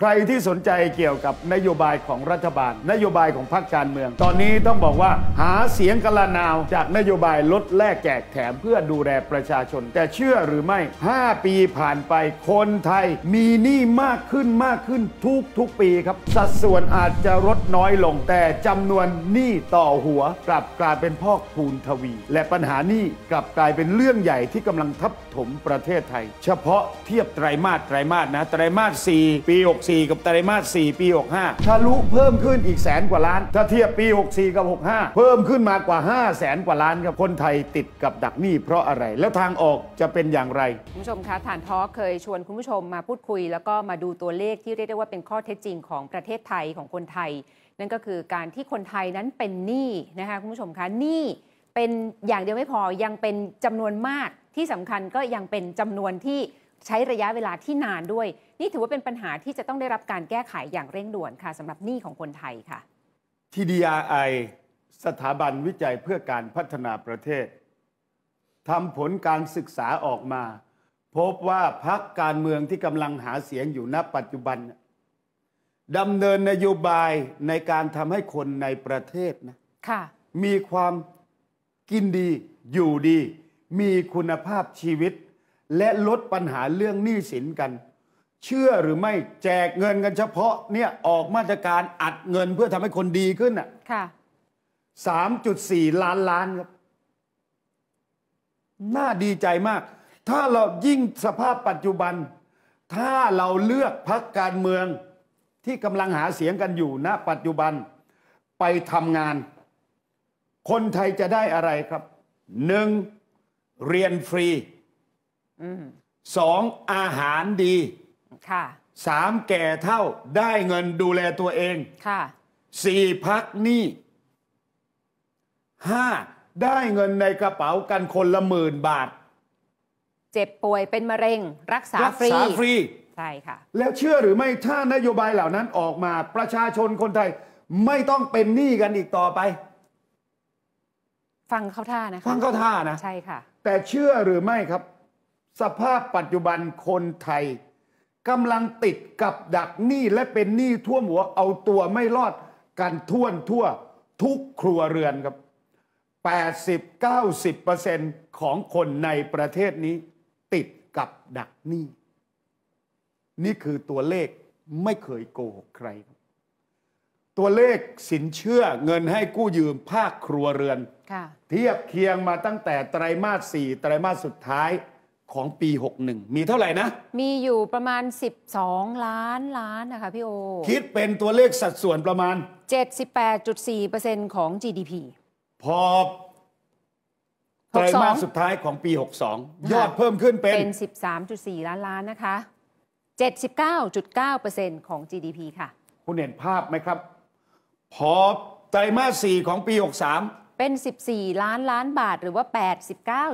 ใครที่สนใจเกี่ยวกับนโยบายของรัฐบาล นโยบายของพรรคการเมือง ตอนนี้ต้องบอกว่าหาเสียงกระนาวจากนโยบายลดแลกแจกแถมเพื่อดูแลประชาชน แต่เชื่อหรือไม่ 5 ปีผ่านไปคนไทยมีหนี้มากขึ้นมากขึ้นทุกทุกปีครับ สัดส่วนอาจจะลดน้อยลงแต่จำนวนหนี้ต่อหัวกลับกลายเป็นพอกพูนทวี และปัญหาหนี้กลับกลายเป็นเรื่องใหญ่ที่กำลังทับถมประเทศไทย เฉพาะเทียบไตรมาสไตรมาสนะไตรมาสสปี6 64กับไตรมาส4ปี 65ทะลุเพิ่มขึ้นอีกแสนกว่าล้าน ถ้าเทียบปี 64 กับ 65 เพิ่มขึ้นมากว่า 5 0 0แสนกว่าล้านครับ คนไทยติดกับดักหนี้ เพราะอะไร แล้วทางออกจะเป็นอย่างไร คุณผู้ชมคะ ฐานทอเคยชวนคุณผู้ชมมาพูดคุยแล้วก็มาดูตัวเลขที่เรียกได้ว่าเป็นข้อเท็จจริงของประเทศไทยของคนไทย นั่นก็คือการที่คนไทยนั้นเป็นหนี้นะคะคุณผู้ชมคะ หนี้เป็นอย่างเดียวไม่พอ ยังเป็นจำนวนมากที่สำคัญก็ยังเป็นจำนวนที่ใช้ระยะเวลาที่นานด้วยนี่ถือว่าเป็นปัญหาที่จะต้องได้รับการแก้ไขอย่างเร่งด่วนค่ะสำหรับหนี้ของคนไทยค่ะ TDRI สถาบันวิจัยเพื่อการพัฒนาประเทศทำผลการศึกษาออกมา พบว่าพักการเมืองที่กำลังหาเสียงอยู่ณปัจจุบันดำเนินนโยบายในการทำให้คนในประเทศนะะมีความกินดีอยู่ดี มีคุณภาพชีวิต และลดปัญหาเรื่องหนี้สินกันเชื่อหรือไม่แจกเงินกันเฉพาะเนี่ยออกมาตรการอัดเงินเพื่อทำให้คนดีขึ้นอ่ะ ค่ะสามจุดสี่ล้านล้านครับ น่าดีใจมาก ถ้าเรายิ่งสภาพปัจจุบัน ถ้าเราเลือกพักการเมืองที่กำลังหาเสียงกันอยู่ณนะปัจจุบันไปทำงาน คนไทยจะได้อะไรครับ หนึ่งเรียนฟรีสองอาหารดีสามแก่เท่าได้เงินดูแลตัวเอง สี่พักหนี้ห้าได้เงินในกระเป๋ากันคนละหมื่นบาท เจ็บป่วยเป็นมะเร็ง รักษาฟรีรักษาฟรี ใช่ค่ะ แล้วเชื่อหรือไม่ ถ้านโยบายเหล่านั้นออกมา ประชาชนคนไทยไม่ต้องเป็นหนี้กันอีกต่อไป ฟังเขาท่านะคะฟังเขาท่านะ ใช่ค่ะ แต่เชื่อหรือไม่ครับ สภาพปัจจุบันคนไทยกำลังติดกับดักหนี้และเป็นหนี้ท่วมหัวเอาตัวไม่รอดกันท่วนทั่วทุกครัวเรือนครับ 80-90%ของคนในประเทศนี้ ติดกับดักหนี้ นี่คือตัวเลขไม่เคยโกหกใคร ตัวเลขสินเชื่อเงินให้กู้ยืมภาคครัวเรือนเทียบเคียงมาตั้งแต่ไตรมาสสี่ไตรมาสสุดท้ายของปี 61 มีเท่าไหร่นะ มีอยู่ประมาณ 12 ล้านล้านนะคะ พี่โอ คิดเป็นตัวเลขสัดส่วนประมาณ 78.4%ของ GDP พอไตรมาสสุดท้ายของปี 62 ยอดเพิ่มขึ้นเป็นปน13.4 ล้านล้านนะคะ 79.9%ของ GDP ค่ะ คุณเห็นภาพไหมครับ พอไตรมาส4ของปี 63เป็น 14 ล้านล้านบาท หรือว่า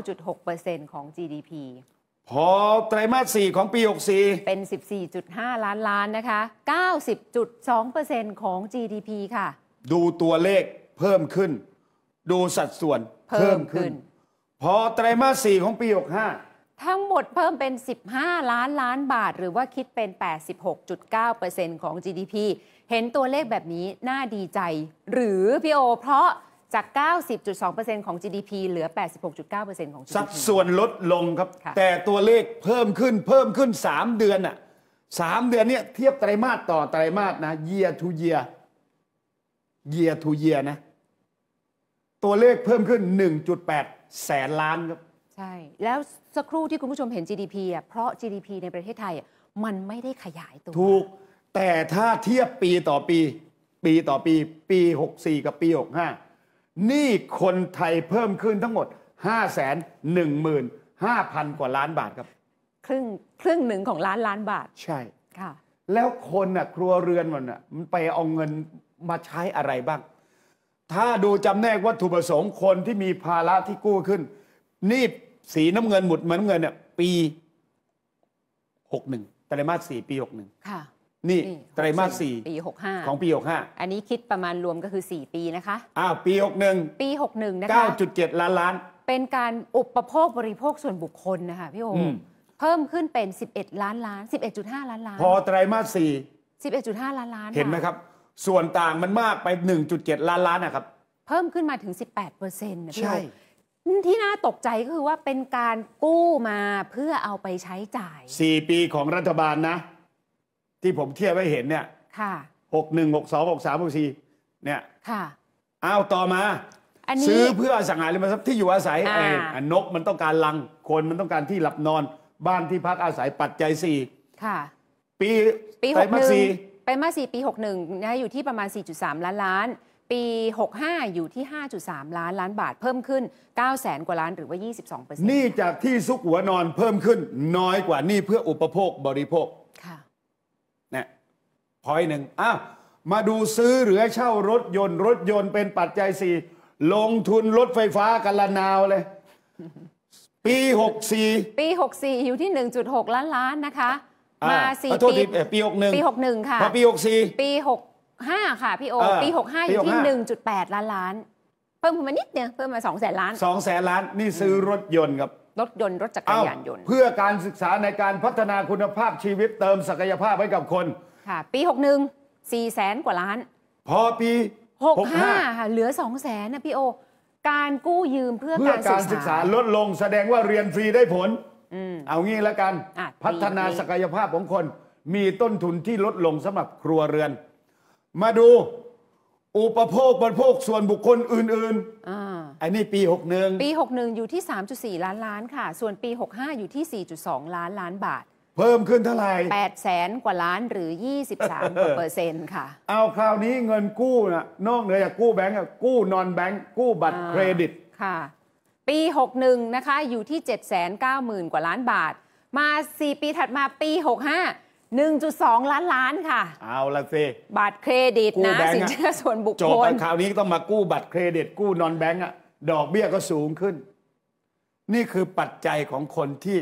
89.6%ของ GDP พอไตรมาส4ของปี64เป็น 14.5 ล้านล้าน นะคะ 90.2%ของ GDP ค่ะ ดูตัวเลขเพิ่มขึ้น ดูสัดส่วนเพิ่มขึ้นพอไตรมาส4ของปี65ทั้งหมดเพิ่มเป็น 15 ล้านล้านบาท หรือว่าคิดเป็น 86.9%ของ GDP เห็นตัวเลขแบบนี้น่าดีใจ หรือพี่โอเพราะจาก 90.2%ของ GDP เหลือ 86.9%ของ GDP สัดส่วนลดลงครับ แต่ตัวเลขเพิ่มขึ้นเพิ่มขึ้น 3 เดือนอ่ะสามเดือนเนี่ยเทียบไตรมาสต่อไตรมาสนะเยียทูเยียเยียทูเยียนะ ตัวเลขเพิ่มขึ้น 1.8 แสนล้านครับ ใช่แล้วสักครู่ที่คุณผู้ชมเห็น GDP อ่ะเพราะ GDP ในประเทศไทย มันไม่ได้ขยายตัว ถูกแต่ถ้าเทียบปีต่อปีปีต่อปีปี 64 กับปี65หนี้คนไทยเพิ่มขึ้นทั้งหมด5 1 5 0 0 0 กว่าล้านบาทครับครึ่งครึ่งหนึ่งของล้านล้านบาท ใช่ค่ะแล้วคนน่ะครัวเรือน มันน่ะมันไปเอาเงินมาใช้อะไรบ้าง ถ้าดูจำแนกวัตถุประสงค์คนที่มีภาระที่กู้ขึ้น นี่สีน้ำเงินหมุดเหมือนเงินเนี่ยปี 61แต่ะมาสสี่ปี 61ค่ะนี่ไตรมาสสี่ปีหกห้าของปีหกห้าอันนี้คิดประมาณรวมก็คือ 4 ปีนะคะ อ้าว ปีหกหนึ่งปีหกหนึ่งนะคะเก้าจุดเจ็ดล้านล้าน เป็นการอุปโภคบริโภคส่วนบุคคลนะคะพี่โอเพิ่มขึ้นเป็น 11 ล้านล้าน 11.5 ล้านล้านพอไตรมาสสี่11.5 ล้านล้าน เห็นไหมครับ ส่วนต่างมันมากไป 1.7 ล้านล้านนะครับ เพิ่มขึ้นมาถึง 18เปอร์เซ็นต์นะพี่โอ่ที่น่าตกใจก็คือว่าเป็นการกู้มาเพื่อเอาไปใช้จ่าย 4 ปีของรัฐบาลนะที่ผมเทียบให้เห็นเนี่ยหกหนึ่งหกสองหกสามหกสี่เนี่ยอ้าว ต่อมาอนนซื้อเพื่ออสังหาริมทรัพย์ที่อยู่อาศัยนกมันต้องการลัง คนมันต้องการที่หลับนอน บ้านที่พักอาศัยปัจจัยสี่ปีปีหกหนึ่งไปมาสี่ปีหกหนึ่งนะอยู่ที่ประมาณ 4.3 ล้านล้าน ปี 65 อยู่ที่ 5.3 ล้านล้านบาท เพิ่มขึ้น9แสนกว่าล้านหรือว่า 22เปอร์เซ็นต์นี่จากที่ซุกหัวนอนเพิ่มขึ้นน้อยกว่านี่เพื่ออุปโภคบริโภคพอยหนึ่งอ้าวมาดูซื้อหรือเช่ารถยนต์ รถยนต์เป็นปัจจัยสี่ลงทุนรถไฟฟ้ากันละนาว เลย ปี64ปี 64 อยู่ที่ 1.6 ล้านล้านนะคะมาสี่ปีปี61ปี61ค่ะพอปี 64 ปี65ค่ะพี่โอ ปี65อยู่ที่ 1.8ล้านล้าน เพิ่มขึ้นมานิดเดียวเพิ่มมา2แสนล้าน2แสนล้านนี่ซื้อรถยนต์ครับ รถยนต์รถจักรยานยนต์ เพื่อการศึกษาในการพัฒนาคุณภาพชีวิตเติมศักยภาพให้กับคนค่ะ ปี 61 4แสนกว่าล้าน พอปี 65้าค่ะเหลือ2แสนนะพี่โอ การกู้ยืมเพื่อเพืรการศึกษาลดลงแสดงว่าเรียนฟรีได้ผลอเอางี้แล้วกัน พัฒนาศักยภาพของคนมีต้นทุนที่ลดลงสำหรับครัวเรือน มาดูอุปโภคบริโภคส่วนบุคคลอื่นอ่าอันนี้ปี 61 ปี 61 อยู่ที่ 3.4 ล้านล้านค่ะ ส่วนปี 65 อยู่ที่ 4.2 ล้านล้านบาทเพิ่มขึ้นเท่าไหร่8แสนกว่าล้านหรือ 23าเปอร์เซ็นต์ค่ะ เอาคราวนี้เงินกู้นะนอกเหนือจากกู้แบงก์กู้นอนแบงก์กู้บัตรเครดิต ค่ะ ปี 61 นะคะ อยู่ที่ 790,000กว่าล้านบาท มา 4 ปีถัดมาปี 65 1.2 ล้านล้านค่ะ เอาละสิบัตรเครดิตนะ สินเชื่อส่วนบุคคลจบคราวนี้ต้องมากู้บัตรเครดิต กู้นอนแบงก์อะดอกเบี้ยก็สูงขึ้น นี่คือปัจจัยของคนที่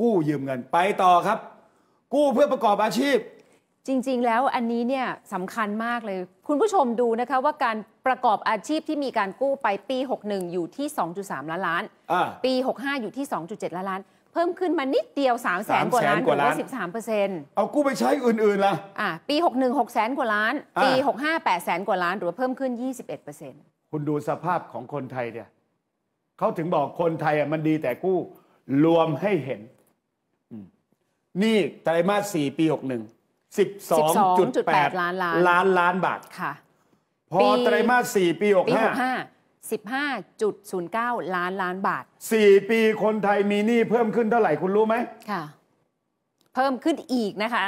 กู้ยืมเงินไปต่อครับ กู้เพื่อประกอบอาชีพ จริง ๆ แล้วอันนี้เนี่ยสำคัญมากเลย คุณผู้ชมดูนะคะว่าการประกอบอาชีพที่มีการกู้ไปปี 61อยู่ที่ 2.3 ล้านล้าน ปี 65อยู่ที่ 2.7 ล้านล้าน เพิ่มขึ้นมานิดเดียว3 0 0แสนกว่าล้านหรือว่า13เปอร์เซ็นต์เอากู้ไปใช้อื่น ๆล่ะปี 61 6แสนกว่าล้าน ปี 65 8แสนกว่าล้าน หรือว่าเพิ่มขึ้น 21เปอร์เซ็นต์คุณดูสภาพของคนไทยเนี่ยเขาถึงบอกคนไทยอ่ะมันดีแต่กู้รวมให้เห็นนี่ไตรมาสสี่ปี 61 12.8ล้านล้านล้านล้านบาทค่ะ พอไตรมาสสี่ปี 65 15.09 ล้านล้านบาท 4 ปีคนไทยมีหนี้เพิ่มขึ้นเท่าไหร่ คุณรู้ไหมค่ะ เพิ่มขึ้นอีกนะคะ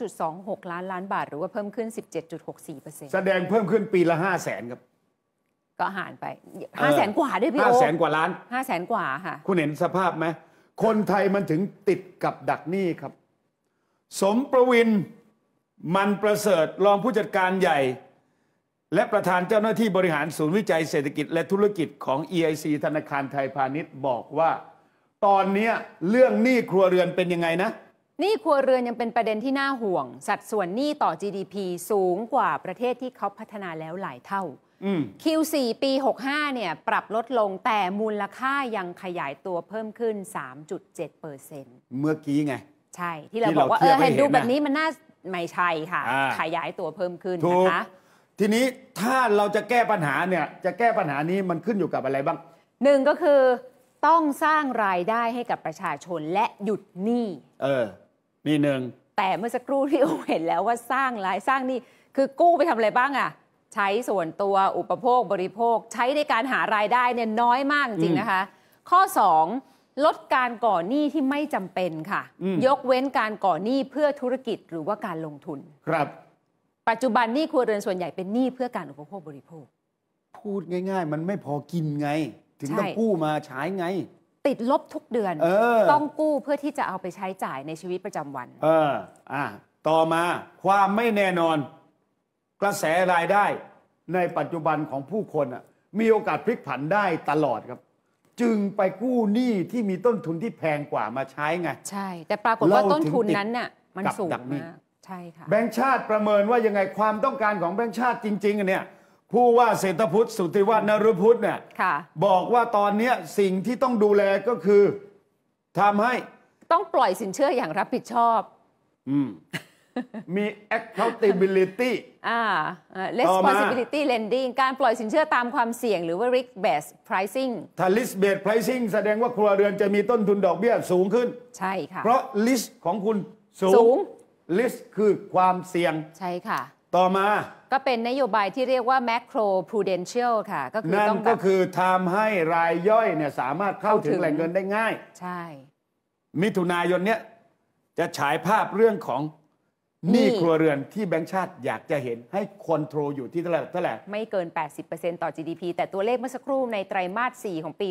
2.26 ล้านล้านบาท หรือว่าเพิ่มขึ้น 17.64%แสดงเพิ่มขึ้นปีละ5แสนครับก็หารไปห้าแสนกว่าด้วยพี่โอห้าแสนกว่าล้านห้าแสนกว่าค่ะคุณเห็นสภาพไหมคนไทยมันถึงติดกับดักหนี้ครับ สมประวินมันประเสริฐรองผู้จัดการใหญ่ และประธานเจ้าหน้าที่บริหารศูนย์วิจัยเศรษฐกิจและธุรกิจของ EIC ธนาคารไทยพาณิชย์บอกว่า ตอนนี้เรื่องหนี้ครัวเรือนเป็นยังไงนะหนี้ครัวเรือนยังเป็นประเด็นที่น่าห่วง สัดส่วนหนี้ต่อ GDP สูงกว่าประเทศที่เขาพัฒนาแล้วหลายเท่า Q4 ปี 65 เนี่ยปรับลดลงแต่มูลค่ายังขยายตัวเพิ่มขึ้น 3.7%เ็เเปอร์์ซนตมื่อกี้ไง ใช่ที่เราบอกว่าเออเห็นดูแบบนี้มันน่าไม่ใช่ค่ะ ขยายตัวเพิ่มขึ้นนะคะทีนี้ถ้าเราจะแก้ปัญหาเนี่ยจะแก้ปัญหานี้มันขึ้นอยู่กับอะไรบ้างหนึ่งก็คือต้องสร้างรายได้ให้กับประชาชนและหยุดหนี้เออนี่หนึ่ง แต่เมื่อสักครู่ที่เห็นแล้วว่าสร้างรายสร้างหนี้คือกู้ไปทำอะไรบ้างอะ่ะใช้ส่วนตัวอุปโภคบริโภค ใช้ในการหารายได้เนี่ยน้อยมากจริงนะคะ ข้อ2ลดการก่อหนี้ที่ไม่จำเป็นค่ะ ยกเว้นการก่อหนี้เพื่อธุรกิจหรือว่าการลงทุน ครับ ปัจจุบันหนี้ครัวเรือน ส่วนใหญ่เป็นหนี้เพื่อการอุปโภคบริโภค พูดง่ายๆ มันไม่พอกินไง ถึงต้องกู้มาใช้ไง ติดลบทุกเดือนออต้องกู้เพื่อที่จะเอาไปใช้จ่ายในชีวิตประจำวัน เอออ่ะต่อมาความไม่แน่นอนกระแสรายได้ในปัจจุบันของผู้คนมีโอกาสพลิกผันได้ตลอดครับ จึงไปกู้หนี้ที่มีต้นทุนที่แพงกว่ามาใช้ไงใช่ แต่ปรากฏว่าต้นทุนนั้นน่ะมันสูงมากใช่ค่ะแบงค์ชาติประเมินว่ายังไงความต้องการของแบงค์ชาติจริงๆเนี่ยผู้ว่าเศรษฐพุทธสุติวัฒนรพุทธเนี่ยบอกว่าตอนนี้สิ่งที่ต้องดูแลก็คือทำให้ต้องปล่อยสินเชื่ออย่างรับผิดชอบอืมมี accountability อ่า responsibility lending การปล่อยสินเชื่อตามความเสี่ยงหรือว่า risk based pricing ถ้า risk based pricing แสดงว่าครัวเรือนจะมีต้นทุนดอกเบี้ยสูงขึ้น ใช่ค่ะ เพราะ risk ของคุณสูง risk คือความเสี่ยง ใช่ค่ะ ต่อมาก็เป็นนโยบายที่เรียกว่า macro prudential ค่ะก็คือนั่นก็คือทำให้รายย่อยเนี่ยสามารถเข้าถึงแหล่งเงินได้ง่าย ใช่มิถุนายนเนี้ยจะฉายภาพเรื่องของหนี้ครัวเรือนที่แบงค์ชาติอยากจะเห็นให้คอนโทรลอยู่ที่เท่าไหร่เท่าไหร่ไม่เกิน 80%ต่อ GDP แต่ตัวเลขเมื่อสักครู่ในไตรมาส 4 ของปี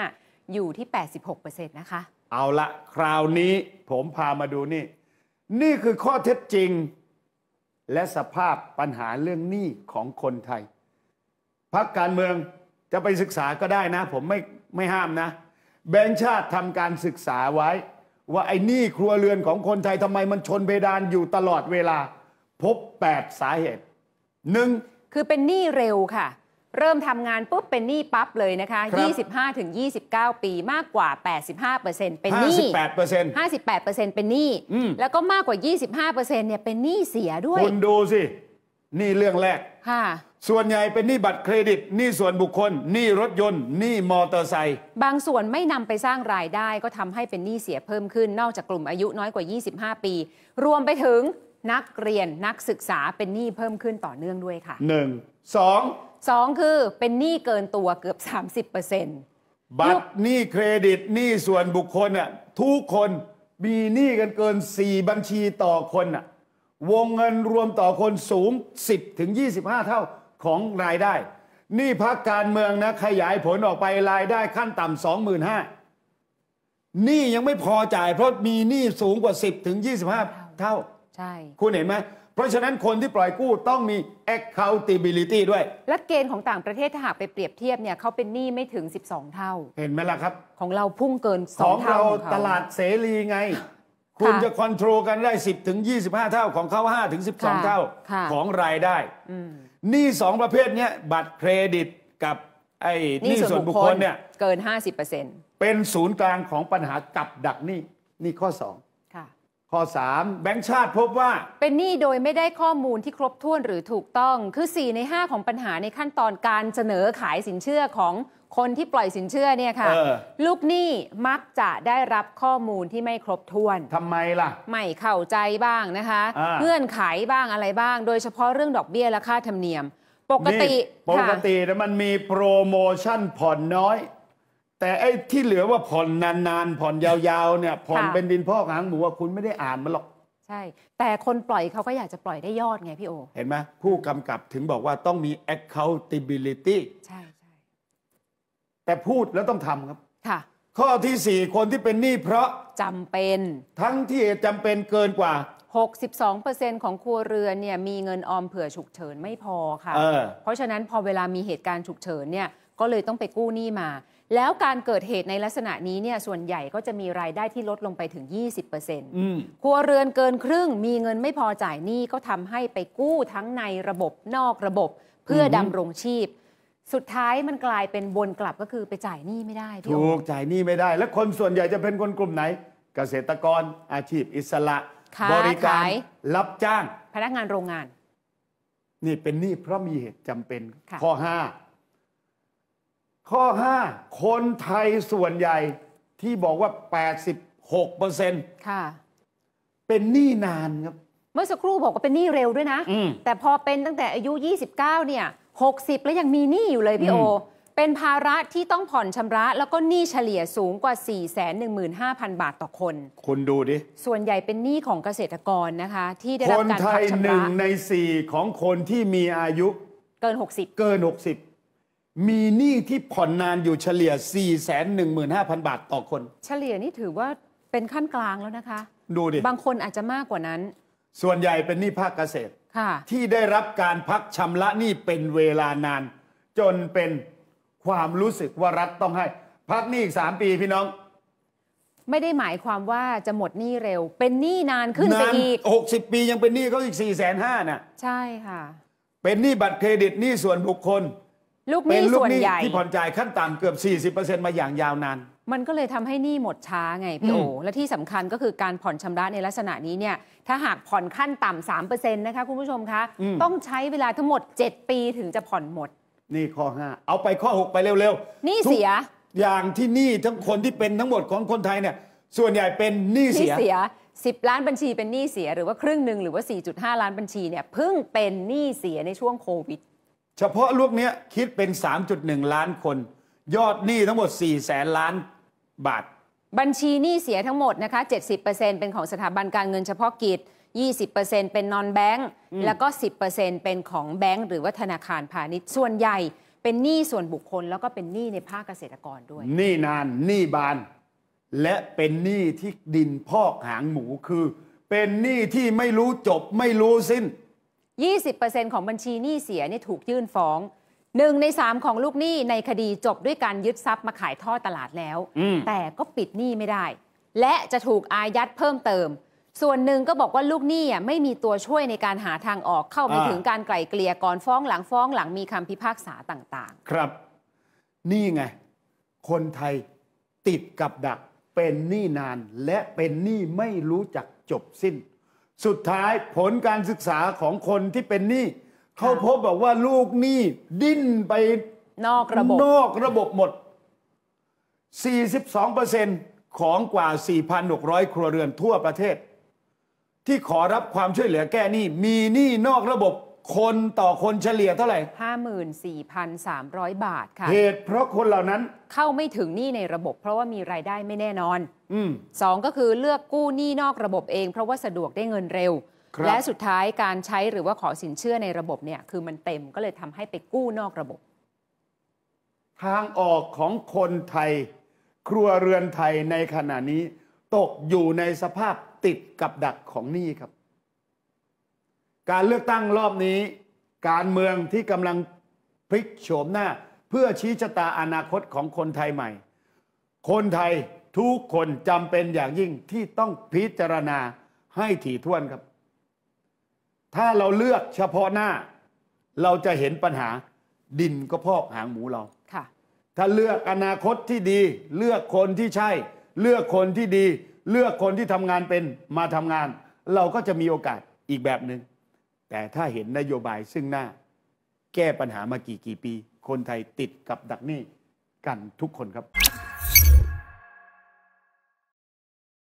65 อยู่ที่ 86%นะคะ เอาละคราวนี้ผมพามาดูนี่ นี่คือข้อเท็จจริง และสภาพปัญหาเรื่องหนี้ของคนไทย พักการเมืองจะไปศึกษาก็ได้นะ ผมไม่ไม่ห้ามนะ แบงค์ชาติทำการศึกษาไว้ว่าไอ้นี่ครัวเรือนของคนไทยทำไมมันชนเพดานอยู่ตลอดเวลา พบ 8 สาเหตุ หนึ่ง คือเป็นหนี้เร็วค่ะ เริ่มทำงานปุ๊บเป็นหนี้ปั๊บเลยนะคะ 25-29 ปีมากกว่า 85%เป็นหนี้58% 58%เป็นหนี้แล้วก็มากกว่า 25%เนี่ยเป็นหนี้เสียด้วย คุณดูสิ นี่เรื่องแรก ค่ะส่วนใหญ่เป็นหนี้บัตรเครดิตหนี้ส่วนบุคคลหนี้รถยนต์หนี้มอเตอร์ไซค์บางส่วนไม่นำไปสร้างรายได้ก็ทำให้เป็นหนี้เสียเพิ่มขึ้นนอกจากกลุ่มอายุน้อยกว่า 25 ปี รวมไปถึงนักเรียนนักศึกษาเป็นหนี้เพิ่มขึ้นต่อเนื่องด้วยค่ะ 1 2 2 คือเป็นหนี้เกินตัวเกือบ 30%บัตรหนี้เครดิตหนี้ส่วนบุคคลน่ะทุกคนมีหนี้กันเกิน 4 บัญชีต่อคนน่ะวงเงินรวมต่อคนสูง 10-25 เท่าของรายได้ นี่พักการเมืองนะขยายผลออกไปรายได้ขั้นต่ำสองหมื่นห้า นี่ยังไม่พอจ่ายเพราะมีหนี้สูงกว่า 10 ถึง 25 เท่า ใช่ คุณเห็นไหม เพราะฉะนั้นคนที่ปล่อยกู้ต้องมี accountability ด้วย และเกณฑ์ของต่างประเทศถ้าหากไปเปรียบเทียบเนี่ยเขาเป็นหนี้ไม่ถึง 12 เท่า เห็นไหมล่ะครับ ของเราพุ่งเกินสองเท่าตลาดเสรีไง คุณจะคอนโทรลกันได้ 10ถึง25 เท่าของเขา5ถึง12 เท่าของรายได้หนี้สองประเภทเนี้ยบัตรเครดิตกับไอ้หนี้ส่วนบุคคลเนี่ยเกิน 50%เป็นศูนย์กลางของปัญหากับดักหนี้นี่ข้อสองข้อ3แบงค์ชาติพบว่า เป็นหนี้โดยไม่ได้ข้อมูลที่ครบถ้วนหรือถูกต้องคือ 4 ใน 5 ของปัญหาในขั้นตอนการเสนอขายสินเชื่อของคนที่ปล่อยสินเชื่อเนี่ยค่ะออลูกหนี้มักจะได้รับข้อมูลที่ไม่ครบถ้วนทำไมล่ะ ไม่เข้าใจบ้างนะคะ เงื่อนไขบ้างอะไรบ้าง โดยเฉพาะเรื่องดอกเบี้ยและค่าธรรมเนียม ปกติปกติมันมีโปรโมชั่นผ่อนน้อยแต่ไอ้ที่เหลือว่าผ่อนนานๆผ่อนยาวๆเนี่ยผ่อนเป็นดินพอกหางหมูว่า คุณไม่ได้อ่านมันหรอก ใช่ แต่คนปล่อยเขาก็อยากจะปล่อยได้ยอดไง พี่โอเห็นไหมผู้กำกับถึงบอกว่าต้องมี accountability ใช่ใช่แต่พูดแล้วต้องทำครับ ค่ะ ข้อที่ 4 คนที่เป็นหนี้เพราะจำเป็น ทั้งที่จำเป็นเกินกว่า 62%ของครัวเรือนเนี่ยมีเงินออมเผื่อฉุกเฉินไม่พอค่ะเออเพราะฉะนั้นพอเวลามีเหตุการณ์ฉุกเฉินเนี่ยก็เลยต้องไปกู้หนี้มาแล้วการเกิดเหตุในลักษณะนี้เนี่ยส่วนใหญ่ก็จะมีรายได้ที่ลดลงไปถึง 20%ครัวเรือนเกินครึ่งมีเงินไม่พอจ่ายหนี้ก็ทำให้ไปกู้ทั้งในระบบนอกระบบเพื่อดำรงชีพ สุดท้ายมันกลายเป็นวนกลับก็คือไปจ่ายหนี้ไม่ได้พี่ถูกจ่ายหนี้ไม่ได้ และคนส่วนใหญ่จะเป็นคนกลุ่มไหน เกษตรกรอาชีพอิสระ บริการรับจ้าง พนักงานโรงงาน นี่เป็นหนี้เพราะมีเหตุจำเป็นข้อห้าข้อ 5 คนไทยส่วนใหญ่ที่บอกว่า 86เปอร์เซ็นต์เป็นหนี้นานครับเมื่อสักครู่บอกว่าเป็นหนี้เร็วด้วยนะ แต่พอเป็นตั้งแต่อายุ 29เนี่ย60 แล้วยังมีหนี้อยู่เลยพี่โอ เป็นภาระที่ต้องผ่อนชำระแล้วก็หนี้เฉลี่ยสูงกว่า 415,000 บาทต่อคน คุณดูดิ ส่วนใหญ่เป็นหนี้ของเกษตรกรนะคะที่ได้รับการชำระคนไทยหนึ่งในสี่ของคนที่มีอายุ เกิน 60 เกิน 60มีหนี้ที่ผ่อนนานอยู่เฉลี่ย 415,000 บาทต่อคน เฉลี่ยนี่ถือว่าเป็นขั้นกลางแล้วนะคะ ดูดิบางคนอาจจะมากกว่านั้น ส่วนใหญ่เป็นหนี้ภาคเกษตรค่ะ ที่ได้รับการพักชำระหนี้เป็นเวลานาน จนเป็นความรู้สึกว่ารัฐต้องให้ พักหนี้อีก 3 ปีพี่น้อง ไม่ได้หมายความว่าจะหมดหนี้เร็ว เป็นหนี้นานขึ้นไปอีก60 ปียังเป็นหนี้เขาอีก4 5ห0 0น่ะใช่ค่ะ เป็นหนี้บัตรเครดิตหนี้ส่วนบุคคลลูกหนี้ส่วนใหญ่ที่ผ่อนจ่ายขั้นต่ำเกือบ 40%มาอย่างยาวนาน มันก็เลยทำให้หนี้หมดช้าไงพี่โอและที่สำคัญก็คือการผ่อนชำระในลักษณะนี้เนี่ย ถ้าหากผ่อนขั้นต่ำสามเปอร์เซ็นต์นะคะคุณผู้ชมคะ ต้องใช้เวลาทั้งหมด 7 ปีถึงจะผ่อนหมด นี่ข้อ 5 เอาไปข้อ 6 ไปเร็วๆ หนี้เสีย อย่างที่หนี้ทั้งคนที่เป็นทั้งหมดของคนไทยเนี่ย ส่วนใหญ่เป็นหนี้หนี้เสียเสีย 10 ล้านบัญชีเป็นหนี้เสียหรือว่าครึ่งหนึ่งหรือว่า 4.5 ล้านบัญชีเนี่ย เพิ่งเป็นหนี้เสียในช่วงโควิดเฉพาะลูกนี้คิดเป็น 3.1 ล้านคน ยอดหนี้ทั้งหมด4แสนล้านบาท บัญชีหนี้เสียทั้งหมดนะคะ70%เป็นของสถาบันการเงินเฉพาะกิจ 20%เป็นนอนแบงก์แล้วก็ 10%เป็นของแบงก์หรือว่าธนาคารพาณิชย์ส่วนใหญ่ เป็นหนี้ส่วนบุคคลแล้วก็เป็นหนี้ในภาคเกษตรกรด้วย หนี้นาน หนี้บาน และเป็นหนี้ที่ดินพอกหางหมูคือ เป็นหนี้ที่ไม่รู้จบไม่รู้สิ้น20%ของบัญชีหนี้เสียนี่ถูกยื่นฟ้องหนึ่งในสามของลูกหนี้ในคดีจบด้วยการยึดทรัพย์มาขายท่อตลาดแล้ว แต่ก็ปิดหนี้ไม่ได้ และจะถูกอายัดเพิ่มเติม ส่วนหนึ่งก็บอกว่าลูกหนี้ไม่มีตัวช่วยในการหาทางออกเข้าไปถึงการไกล่เกลี่ยก่อนฟ้องหลังฟ้องหลังมีคำพิพากษาต่างๆ ครับ นี่ไงคนไทยติดกับดักเป็นหนี้นานและเป็นหนี้ไม่รู้จักจบสิ้นสุดท้ายผลการศึกษาของคนที่เป็นหนี้เขาพบบอกว่าลูกหนี้ดิ้นไป นอกระบบ นอกระบบหมด 42%ของกว่า 4,600 ครัวเรือนทั่วประเทศ ที่ขอรับความช่วยเหลือแก้หนี้มีหนี้นอกระบบคนต่อคนเฉลี่ยเท่าไหร่54,300 บาทค่ะ เหตุเพราะคนเหล่านั้น เข้าไม่ถึงหนี้ในระบบเพราะว่ามีรายได้ไม่แน่นอนอสองก็คือเลือกกู้หนี้นอกระบบเองเพราะว่าสะดวกได้เงินเร็ว และสุดท้ายการใช้หรือว่าขอสินเชื่อในระบบเนี่ย คือมันเต็มก็เลยทำให้ไปกู้นอกระบบ ทางออกของคนไทย ครัวเรือนไทยในขณะนี้ ตกอยู่ในสภาพติดกับดักของหนี้ครับการเลือกตั้งรอบนี้การเมืองที่กำลังพลิกโฉมหน้า เพื่อชี้ชะตาอนาคตของคนไทยใหม่ คนไทยทุกคนจำเป็นอย่างยิ่งที่ต้องพิจารณาให้ถี่ถ้วนครับ ถ้าเราเลือกเฉพาะหน้าเราจะเห็นปัญหาดินก็พอกหางหมูเราค่ะถ้าเลือกอนาคตที่ดีเลือกคนที่ใช่ เลือกคนที่ดี เลือกคนที่ทำงานเป็นมาทำงาน เราก็จะมีโอกาสอีกแบบหนึง่งแต่ถ้าเห็นนโยบายซึ่งหน้า แก้ปัญหามากี่กี่ปี คนไทยติดกับดักนี้ กันทุกคนครับ